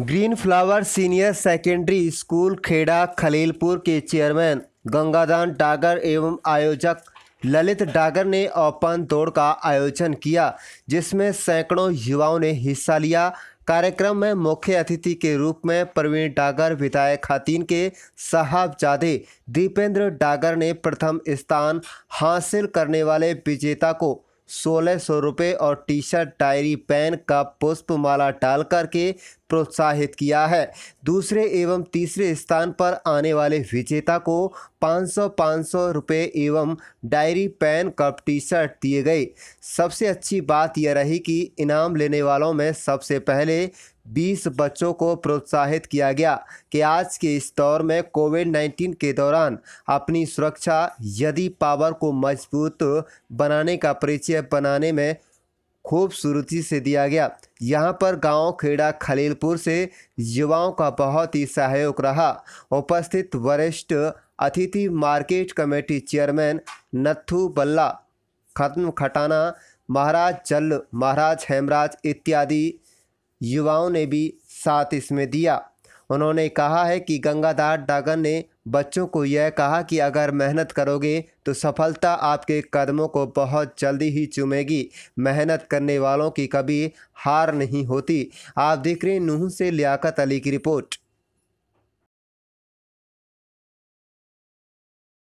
green flower senior secondary school Kheda Khalilpur के chairman गंगादान Dagar एवं आयोजक ललित डागर ने ओपन दौड़ का आयोजन किया जिसमें सैकड़ों युवाओं ने हिस्सा लिया कार्यक्रम में मुख्य अतिथि के रूप में प्रवीण डागर विधायक खातीन के साहबजादे दीपेंद्र डागर ने प्रथम स्थान हासिल करने वाले विजेता को सोलह सौ रुपये और टी शर्ट डायरी पेन का पुष्पमाला डाल करके प्रोत्साहित किया है दूसरे एवं तीसरे स्थान पर आने वाले विजेता को 500 500 रुपए एवं diary pen cup T shirt दिए गए सबसे अच्छी बात यह रही कि इनाम लेने वालों में सबसे पहले 20 बच्चों को प्रोत्साहित किया गया कि आज के इस दौर में कोविड 19 के दौरान अपनी सुरक्षा यदि पावर को मजबूत बनाने का परिचय बनाने में खूबसूरती से दिया गया यहाँ पर गांव खेड़ा खलीलपुर से युवाओं का बहुत ही सहयोग रहा उपस्थित वरिष्ठ अतिथि मार्केट कमेटी चेयरमैन नथू बल्ला खत्म खटाना महाराज जल महाराज हेमराज इत्यादि युवाओं ने भी साथ इसमें दिया उन्होंने कहा है कि गंगाधार डागर ने बच्चों को यह कहा कि अगर मेहनत करोगे तो सफलता आपके कदमों को बहुत जल्दी ही चूमेगी मेहनत करने वालों की कभी हार नहीं होती आप देख रहे नूह से लियाकत अली की रिपोर्ट